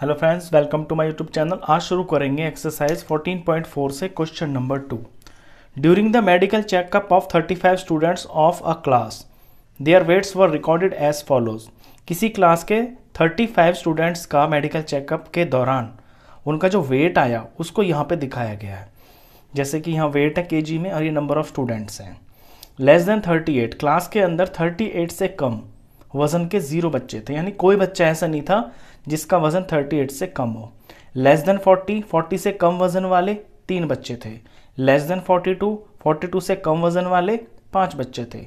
hello friends welcome to my YouTube channel आज शुरू करेंगे एक्सरसाइज 14.4 से question number two during the medical checkup of 35 students of a class their weights were recorded as follows किसी class के 35 students का medical checkup के दौरान उनका जो वेट आया उसको यहाँ पर दिखाया गया है जैसे कि यहाँ वेट है के में और ये नंबर ऑफ स्टूडेंट्स हैं लेस देन थर्टी क्लास के अंदर थर्टी से कम वज़न के ज़ीरो बच्चे थे यानी कोई बच्चा ऐसा नहीं था जिसका वज़न 38 से कम हो लेस देन 40 40 से कम वज़न वाले तीन बच्चे थे लेस देन 42 42 से कम वज़न वाले पांच बच्चे थे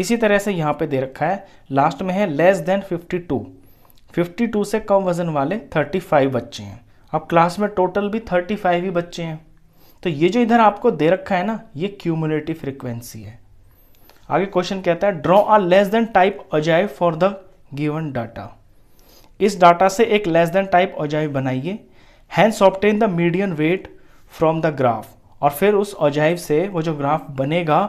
इसी तरह से यहाँ पे दे रखा है लास्ट में है लेस देन 52 52 से कम वज़न वाले 35 बच्चे हैं अब क्लास में टोटल भी 35 ही बच्चे हैं तो ये जो इधर आपको दे रखा है ना ये क्यूमुलेटिव फ्रिक्वेंसी है आगे क्वेश्चन कहता है draw a less than type ogive for the given data इस डाटा से एक लेस देन टाइप अजाय बनाइए hence obtain the median weight from the graph और फिर उस अजाइब से वो जो ग्राफ बनेगा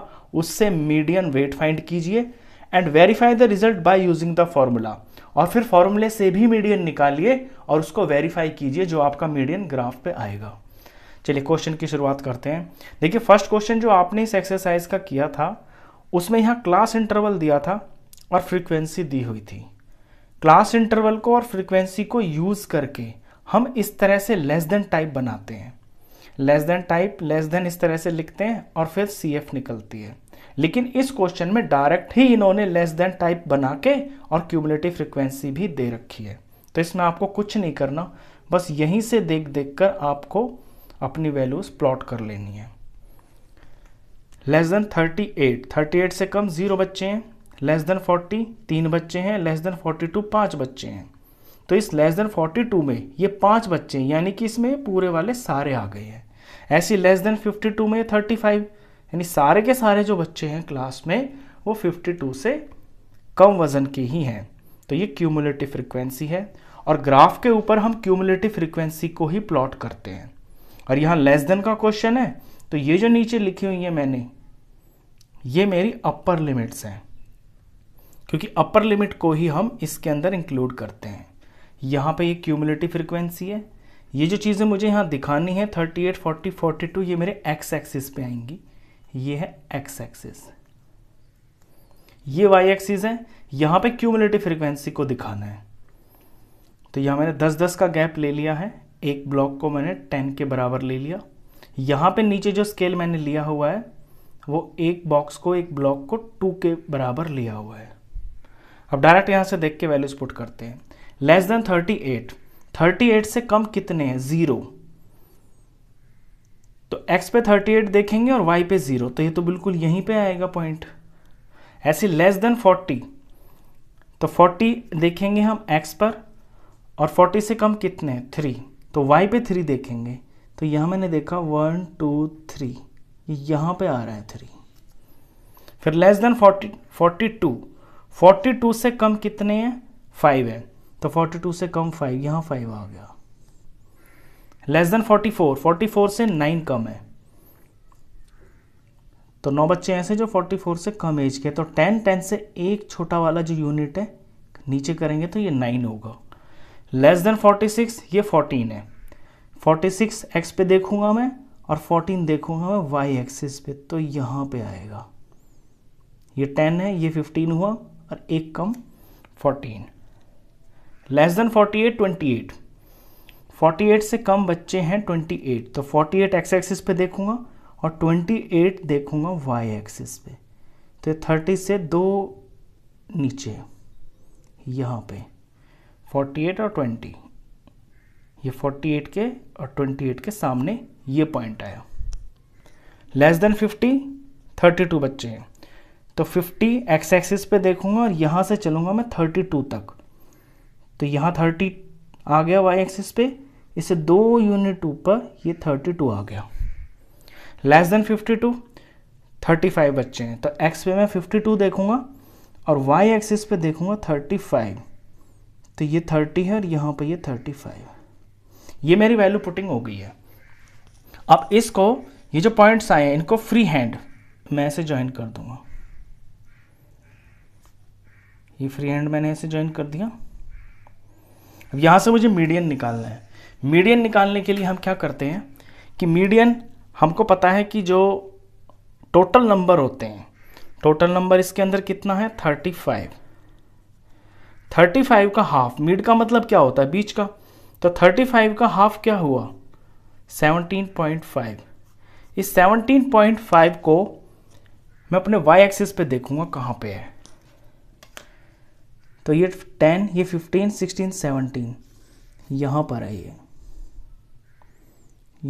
उससे मीडियन वेट फाइंड कीजिए and verify the result by using the formula और फिर फॉर्मूले से भी मीडियन निकालिए और उसको वेरीफाई कीजिए जो आपका मीडियन ग्राफ पे आएगा चलिए क्वेश्चन की शुरुआत करते हैं देखिए फर्स्ट क्वेश्चन जो आपने इस एक्सरसाइज का किया था उसमें यहाँ क्लास इंटरवल दिया था और फ्रीक्वेंसी दी हुई थी क्लास इंटरवल को और फ्रीक्वेंसी को यूज़ करके हम इस तरह से लेस देन टाइप बनाते हैं less than type less than इस तरह से लिखते हैं और फिर सी एफ निकलती है लेकिन इस क्वेश्चन में डायरेक्ट ही इन्होंने लेस देन टाइप बना के और क्यूमुलेटिव फ्रिक्वेंसी भी दे रखी है तो इसमें आपको कुछ नहीं करना बस यहीं से देख देख कर आपको अपनी वैल्यूज़ प्लॉट कर लेनी है less than thirty eight thirty eight से कम जीरो बच्चे हैं लेस देन फोर्टी तीन बच्चे हैं लेस देन फोर्टी टू पाँच बच्चे हैं तो इस लेस देन फोर्टी टू में ये पाँच बच्चे हैं यानी कि इसमें पूरे वाले सारे आ गए हैं ऐसे लेस देन फिफ्टी टू में थर्टी फाइव यानी सारे के सारे जो बच्चे हैं क्लास में वो फिफ्टी टू से कम वज़न के ही हैं तो ये क्यूमुलेटिव फ्रिक्वेंसी है और ग्राफ के ऊपर हम क्यूमुलेटिव फ्रिक्वेंसी को ही प्लॉट करते हैं और यहाँ लेस देन का क्वेश्चन है तो ये जो नीचे लिखी हुई है मैंने ये मेरी अपर लिमिट्स हैं क्योंकि अपर लिमिट को ही हम इसके अंदर इंक्लूड करते हैं यहाँ पे ये क्यूमुलेटिव फ्रिक्वेंसी है ये जो चीज़ें मुझे यहाँ दिखानी है 38, 40, 42 ये मेरे एक्स एक्सिस पे आएंगी ये है एक्स एक्सिस ये वाई एक्सिस है यहाँ पे क्यूमुलेटिव फ्रिक्वेंसी को दिखाना है तो यहाँ मैंने 10-10 का गैप ले लिया है एक ब्लॉक को मैंने 10 के बराबर ले लिया यहाँ पे नीचे जो स्केल मैंने लिया हुआ है वो एक बॉक्स को एक ब्लॉक को टू के बराबर लिया हुआ है अब डायरेक्ट यहाँ से देख के वैल्यूज पुट करते हैं less than thirty eight thirty eight से कम कितने हैं ज़ीरो तो x पे 38 देखेंगे और y पे ज़ीरो तो ये तो बिल्कुल यहीं पे आएगा पॉइंट ऐसे लेस देन 40 तो 40 देखेंगे हम x पर और 40 से कम कितने हैं थ्री तो y पे थ्री देखेंगे तो यहाँ मैंने देखा वन टू थ्री यहाँ पे आ रहा है थ्री फिर less than forty forty two forty two से कम कितने हैं फाइव है तो फोर्टी टू से कम फाइव यहाँ फाइव आ गया less than forty four forty four से नाइन कम है तो नौ बच्चे ऐसे जो फोर्टी फोर से कम एज के तो टेन टेन से एक छोटा वाला जो यूनिट है नीचे करेंगे तो ये नाइन होगा लेस देन फोर्टी सिक्स ये फोर्टीन है फोर्टी सिक्स एक्स पे देखूंगा मैं और फोर्टीन देखूंगा मैं वाई एक्सिस पे तो यहाँ पे आएगा ये टेन है ये फिफ्टीन हुआ और एक कम fourteen less than forty eight twenty eight forty eight से कम बच्चे हैं ट्वेंटी एट तो फोर्टी एट एक्स एक्सिस पे देखूंगा और ट्वेंटी एट देखूंगा वाई एक्सिस पे तो ये थर्टी से दो नीचे यहाँ पे फोर्टी एट और ट्वेंटी ये 48 के और 28 के सामने ये पॉइंट आया लेस देन 50 32 बच्चे हैं तो 50 एक्स एक्सिस पे देखूंगा और यहाँ से चलूँगा मैं 32 तक तो यहाँ 30 आ गया वाई एक्सिस पे इसे दो यूनिट ऊपर ये 32 आ गया लेस देन 52 35 बच्चे हैं तो एक्स पे मैं 52 देखूंगा और वाई एक्सिस पे देखूंगा 35 तो ये 30 है और यहाँ पे ये 35 है ये मेरी वैल्यू पुटिंग हो गई है अब इसको ये जो पॉइंट्स आए हैं इनको फ्री हैंड मैं ऐसे ज्वाइन कर दूंगा ये फ्री हैंड मैंने ऐसे ज्वाइन कर दिया अब यहां से मुझे मीडियन निकालना है मीडियन निकालने के लिए हम क्या करते हैं कि मीडियन हमको पता है कि जो टोटल नंबर होते हैं टोटल नंबर इसके अंदर कितना है थर्टी फाइव थर्टी फाइव का हाफ मिड का मतलब क्या होता है बीच का तो 35 का हाफ क्या हुआ 17.5 इस 17.5 को मैं अपने y एक्सिस पे देखूंगा कहाँ पे है तो ये 10 ये 15 16 17 यहाँ पर है ये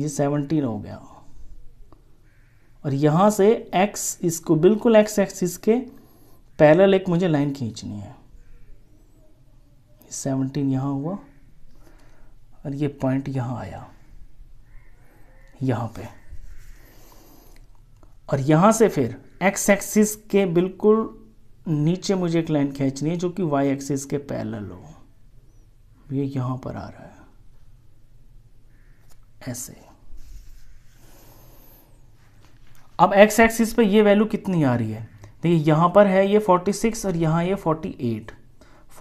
ये 17 हो गया और यहाँ से x इसको बिल्कुल x एक्सिस के पैरेलल एक मुझे लाइन खींचनी है 17 यहाँ हुआ और ये पॉइंट यहाँ आया यहाँ पे और यहाँ से फिर एक्स एक्सिस के बिल्कुल नीचे मुझे एक लाइन खींचनी है जो कि वाई एक्सिस के पैरेलल हो ये यहाँ पर आ रहा है ऐसे अब एक्स एक्सिस पे ये वैल्यू कितनी आ रही है देखिए यहाँ पर है ये 46 और यहाँ ये 48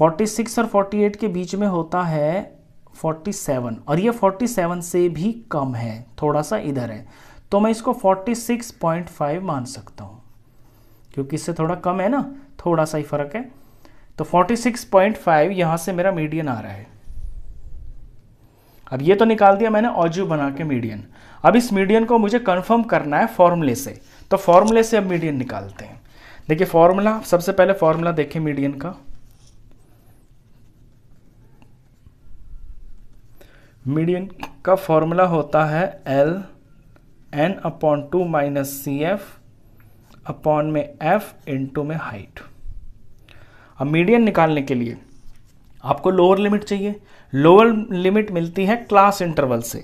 46 और 48 के बीच में होता है 47 और ये 47 से भी कम है थोड़ा सा इधर है तो मैं इसको 46.5 मान सकता हूँ क्योंकि इससे थोड़ा कम है ना थोड़ा सा ही फर्क है तो 46.5 यहाँ से मेरा मीडियन आ रहा है अब ये तो निकाल दिया मैंने ऑजू बना के मीडियन अब इस मीडियन को मुझे कंफर्म करना है फॉर्मूले से तो फॉर्मूले से अब मीडियन निकालते हैं देखिए फॉर्मूला सबसे पहले फॉर्मूला देखें मीडियन का मीडियन का फॉर्मूला होता है l n upon two minus c f upon में एफ इंटू में हाइट अब मीडियन निकालने के लिए आपको लोअर लिमिट चाहिए लोअर लिमिट मिलती है क्लास इंटरवल से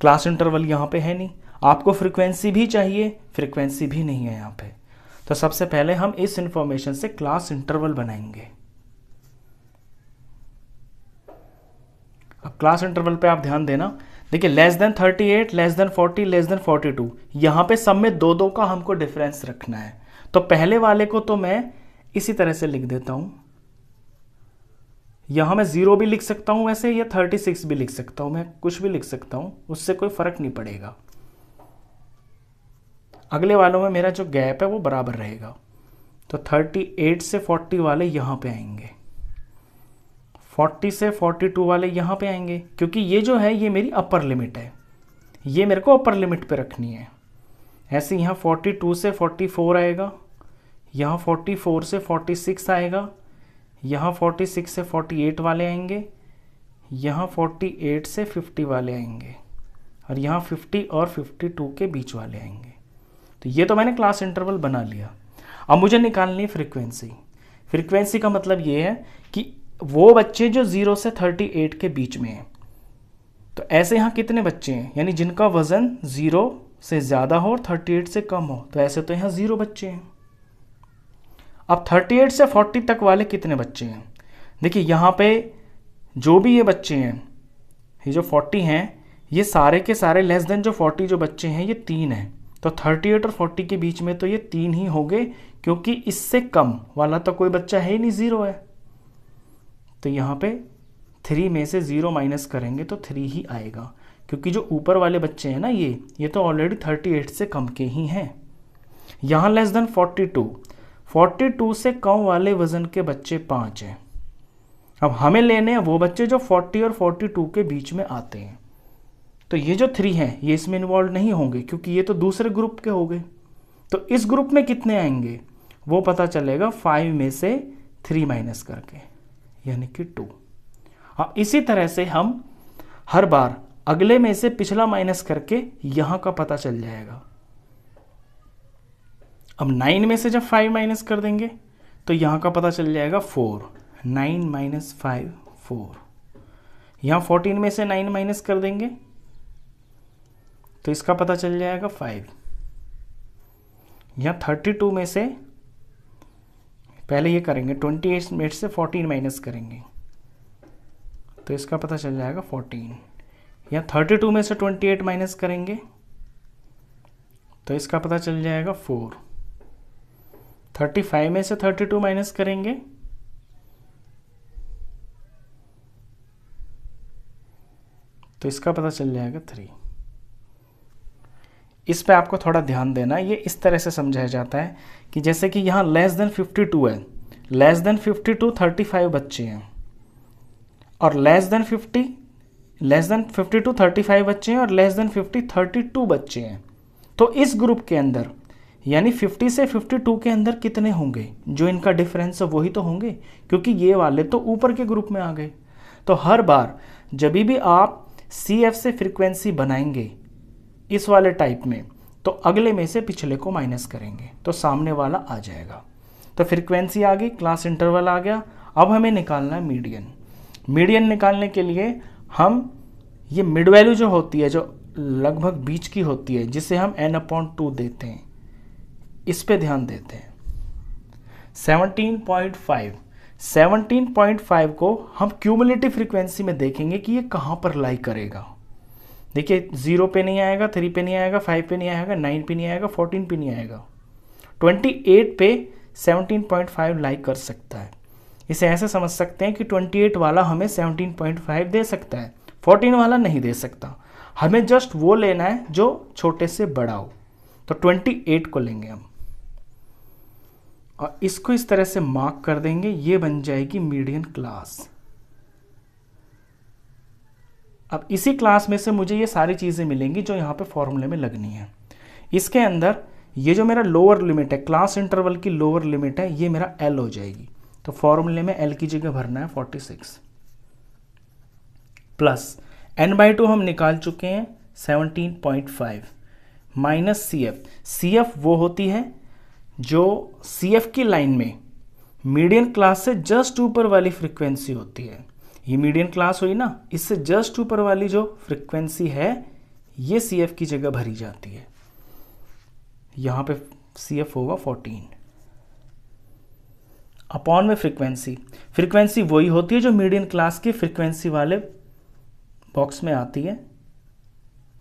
क्लास इंटरवल यहाँ पे है नहीं आपको फ्रीक्वेंसी भी चाहिए फ्रीक्वेंसी भी नहीं है यहाँ पे तो सबसे पहले हम इस इन्फॉर्मेशन से क्लास इंटरवल बनाएंगे क्लास इंटरवल पे आप ध्यान देना देखिए less than 38, less than 40, less than 42 to यहाँ पर सब में दो दो का हमको डिफरेंस रखना है तो पहले वाले को तो मैं इसी तरह से लिख देता हूँ यहाँ मैं ज़ीरो भी लिख सकता हूँ वैसे या 36 भी लिख सकता हूँ मैं कुछ भी लिख सकता हूँ उससे कोई फ़र्क नहीं पड़ेगा अगले वालों में मेरा जो गैप है वो बराबर रहेगा तो 38 से 40 वाले यहाँ पे आएंगे फोर्टी से फोर्टी टू वाले यहाँ पे आएंगे क्योंकि ये जो है ये मेरी अपर लिमिट है ये मेरे को अपर लिमिट पे रखनी है ऐसे यहाँ फोर्टी टू से फोर्टी फोर आएगा यहाँ फोर्टी फोर से फोर्टी सिक्स आएगा यहाँ फोर्टी सिक्स से एट वाले आएंगे यहाँ फोर्टी एट से फिफ्टी वाले आएंगे और यहाँ फिफ्टी और फिफ्टी टू के बीच वाले आएंगे तो ये तो मैंने क्लास इंटरवल बना लिया अब मुझे निकालनी है फ्रिक्वेंसी फ्रिक्वेंसी का मतलब ये है कि वो बच्चे जो ज़ीरो से थर्टी एट के बीच में हैं तो ऐसे यहाँ कितने बच्चे हैं यानी जिनका वज़न ज़ीरो से ज़्यादा हो और थर्टी एट से कम हो तो ऐसे तो यहाँ ज़ीरो बच्चे हैं अब थर्टी एट से फोर्टी तक वाले कितने बच्चे हैं देखिए यहाँ पे जो भी ये बच्चे हैं ये जो फोर्टी हैं ये सारे के सारे लेस देन जो फोर्टी जो बच्चे हैं ये तीन हैं तो थर्टी एट और फोर्टी के बीच में तो ये तीन ही हो गए क्योंकि इससे कम वाला तो कोई बच्चा है ही नहीं ज़ीरो है तो यहाँ पे थ्री में से ज़ीरो माइनस करेंगे तो थ्री ही आएगा क्योंकि जो ऊपर वाले बच्चे हैं ना ये ये तो ऑलरेडी थर्टी एट से कम के ही हैं यहाँ less than forty two forty two से कम वाले वज़न के बच्चे पाँच हैं अब हमें लेने हैं वो बच्चे जो फोर्टी और फोर्टी टू के बीच में आते हैं तो ये जो थ्री हैं ये इसमें इन्वॉल्व नहीं होंगे क्योंकि ये तो दूसरे ग्रुप के हो गए तो इस ग्रुप में कितने आएंगे वो पता चलेगा फाइव में से थ्री माइनस करके यानी कि टू हाँ इसी तरह से हम हर बार अगले में से पिछला माइनस करके यहां का पता चल जाएगा अब नाइन में से जब फाइव माइनस कर देंगे तो यहां का पता चल जाएगा four nine minus five four यहां फोर्टीन में से नाइन माइनस कर देंगे तो इसका पता चल जाएगा फाइव यहां थर्टी टू में से पहले ये करेंगे ट्वेंटी एट मिनट से फोर्टीन माइनस करेंगे तो इसका पता चल जाएगा फोर्टीन या थर्टी टू में से ट्वेंटी एट माइनस करेंगे तो इसका पता चल जाएगा फोर थर्टी फाइव में से थर्टी टू माइनस करेंगे तो इसका पता चल जाएगा थ्री इस पे आपको थोड़ा ध्यान देना ये इस तरह से समझाया जाता है कि जैसे कि यहाँ लेस देन 52 है लेस देन 52 35 बच्चे हैं और लेस देन 50 लेस देन 52 35 बच्चे हैं और लेस देन 50 32 बच्चे हैं तो इस ग्रुप के अंदर यानी 50 से 52 के अंदर कितने होंगे जो इनका डिफरेंस है वही तो होंगे क्योंकि ये वाले तो ऊपर के ग्रुप में आ गए तो हर बार जब भी आप सी एफ से फ्रिक्वेंसी बनाएंगे इस वाले टाइप में तो अगले में से पिछले को माइनस करेंगे तो सामने वाला आ जाएगा तो फ्रिक्वेंसी आ गई क्लास इंटरवल आ गया अब हमें निकालना है मीडियन मीडियन निकालने के लिए हम ये मिड वैल्यू जो होती है जो लगभग बीच की होती है जिसे हम एन अपॉइंट टू देते हैं इस पे ध्यान देते हैं 17.5 17.5 को हम क्यूमुलेटिव फ्रीक्वेंसी में देखेंगे कि ये कहाँ पर लाई करेगा देखिए जीरो पे नहीं आएगा थ्री पे नहीं आएगा फाइव पे नहीं आएगा नाइन पे नहीं आएगा फोर्टीन पे नहीं आएगा ट्वेंटी एट पे सेवनटीन पॉइंट फाइव लाइक कर सकता है इसे ऐसे समझ सकते हैं कि ट्वेंटी एट वाला हमें सेवनटीन पॉइंट फाइव दे सकता है फोर्टीन वाला नहीं दे सकता हमें जस्ट वो लेना है जो छोटे से बड़ा हो तो ट्वेंटी एट को लेंगे हम और इसको इस तरह से मार्क कर देंगे ये बन जाएगी मीडियन क्लास अब इसी क्लास में से मुझे ये सारी चीज़ें मिलेंगी जो यहाँ पे फॉर्मूले में लगनी है इसके अंदर ये जो मेरा लोअर लिमिट है क्लास इंटरवल की लोअर लिमिट है ये मेरा एल हो जाएगी तो फॉर्मूले में एल की जगह भरना है forty six plus n by two हम निकाल चुके हैं seventeen point five minus c f c f वो होती है जो सी एफ की लाइन में मीडियम क्लास से जस्ट ऊपर वाली फ्रिक्वेंसी होती है ये मीडियन क्लास हुई ना इससे जस्ट ऊपर वाली जो फ्रिक्वेंसी है ये सी एफ की जगह भरी जाती है यहां पे सी एफ होगा फोर्टीन अपॉन में फ्रिक्वेंसी फ्रिक्वेंसी वही होती है जो मीडियन क्लास की फ्रिक्वेंसी वाले बॉक्स में आती है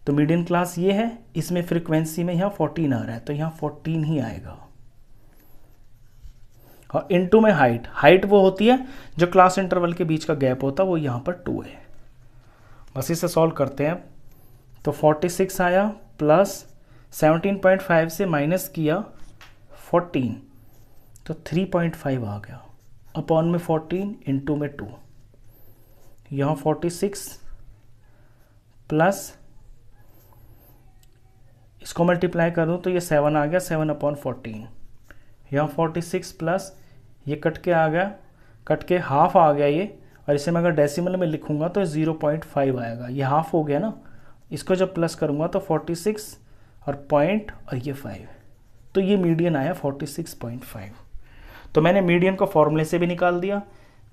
तो मीडियन क्लास ये है इसमें फ्रिक्वेंसी में यहां फोर्टीन आ रहा है तो यहां फोर्टीन ही आएगा और इनटू में हाइट हाइट वो होती है जो क्लास इंटरवल के बीच का गैप होता है वो यहाँ पर टू है बस इसे सॉल्व करते हैं तो 46 आया प्लस 17.5 से माइनस किया 14 तो 3.5 आ गया अपॉन में 14 इंटू में टू यहाँ 46 प्लस इसको मल्टीप्लाई कर दूँ तो ये 7 आ गया 7 अपॉन फोर्टीन यहाँ फोर्टी सिक्स प्लस ये कट के आ गया कट के हाफ आ गया ये और इसे मैं अगर डेसिमल में लिखूंगा तो ज़ीरो पॉइंट फाइव आएगा ये हाफ हो गया ना इसको जब प्लस करूंगा तो फोर्टी सिक्स और पॉइंट और ये फाइव तो ये मीडियन आया फोर्टी सिक्स पॉइंट फाइव तो मैंने मीडियन को फॉर्मूले से भी निकाल दिया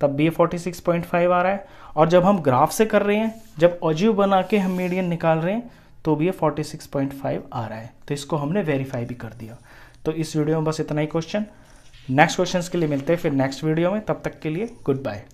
तब भी ये 46.5 आ रहा है और जब हम ग्राफ से कर रहे हैं जब अजीव बना के हम मीडियन निकाल रहे हैं तो भी ये 46.5 आ रहा है तो इसको हमने वेरीफाई भी कर दिया तो इस वीडियो में बस इतना ही क्वेश्चन नेक्स्ट क्वेश्चन के लिए मिलते हैं फिर नेक्स्ट वीडियो में तब तक के लिए गुड बाय